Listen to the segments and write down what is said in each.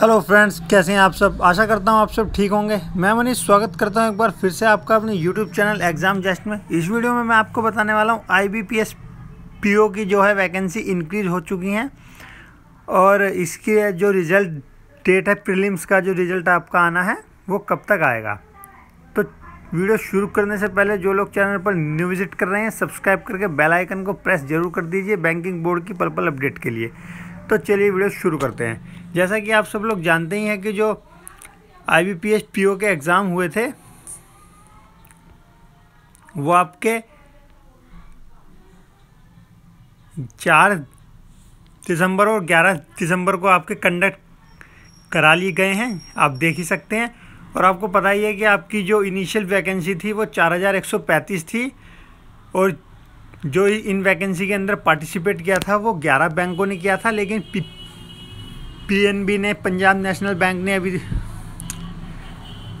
hello friends कैसे हैं आप सब आशा करता हूं आप सब ठीक होंगे मैं मनीष स्वागत करता हूं एक बार फिर से आपका अपने यूट्यूब चैनल एग्जाम जस्ट में इस वीडियो में मैं आपको बताने वाला हूं आईबीपीएस पीओ की जो है वैकेंसी इंक्रीज हो चुकी हैं और इसके जो रिज़ल्ट डेट है प्रिलिम्स का जो रिज़ल्ट आपका आना है वो कब तक आएगा तो वीडियो शुरू करने से पहले जो लोग चैनल पर न्यू विजिट कर रहे हैं सब्सक्राइब करके बेलाइकन को प्रेस जरूर कर दीजिए बैंकिंग बोर्ड की पर्पल अपडेट के लिए तो चलिए वीडियो शुरू करते हैं जैसा कि आप सब लोग जानते ही हैं कि जो I B P P O के एग्ज़ाम हुए थे वो आपके चार दिसंबर और ग्यारह दिसंबर को आपके कंडक्ट करा लिए गए हैं आप देख ही सकते हैं और आपको पता ही है कि आपकी जो इनिशियल वैकेंसी थी वो चार हज़ार एक सौ पैंतीस थी और जो इन वैकेंसी के अंदर पार्टिसिपेट किया था वो ग्यारह बैंकों ने किया था लेकिन पी पीएनबी ने पंजाब नेशनल बैंक ने अभी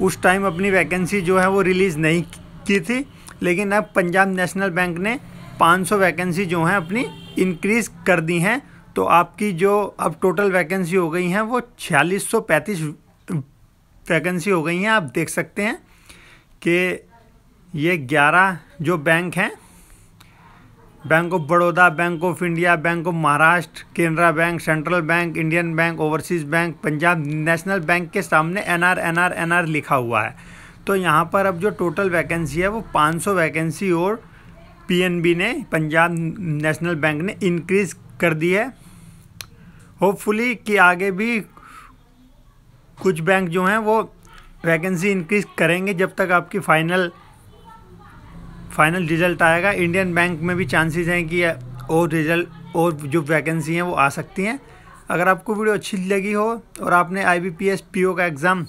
उस टाइम अपनी वैकेंसी जो है वो रिलीज़ नहीं की थी लेकिन अब पंजाब नेशनल बैंक ने 500 वैकेंसी जो हैं अपनी इंक्रीज़ कर दी हैं तो आपकी जो अब टोटल वैकेंसी हो गई हैं वो छियालीस वैकेंसी हो गई हैं आप देख सकते हैं कि ये 11 जो बैंक हैं Bank of Baroda Bank of India Bank of Maharashtra Canara Bank Central Bank Indian Bank Overseas Bank Punjab National Bank के सामने N N R R N R लिखा हुआ है तो यहाँ पर अब जो टोटल वैकेंसी है वो 500 वैकेंसी और पीएनबी ने पंजाब नेशनल बैंक ने इंक्रीज कर दी है होपफुली कि आगे भी कुछ बैंक जो हैं वो वैकेंसी इंक्रीज करेंगे जब तक आपकी फ़ाइनल फाइनल रिजल्ट आएगा इंडियन बैंक में भी चांसेस हैं कि और रिजल्ट और जो वैकेंसी हैं वो आ सकती हैं अगर आपको वीडियो अच्छी लगी हो और आपने आई बी पी का एग्ज़ाम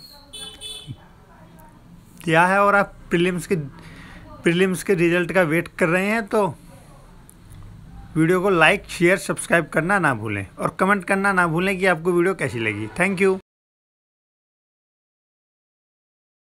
दिया है और आप प्रीलिम्स के प्रीलिम्स के रिजल्ट का वेट कर रहे हैं तो वीडियो को लाइक शेयर सब्सक्राइब करना ना भूलें और कमेंट करना ना भूलें कि आपको वीडियो कैसी लगी थैंक यू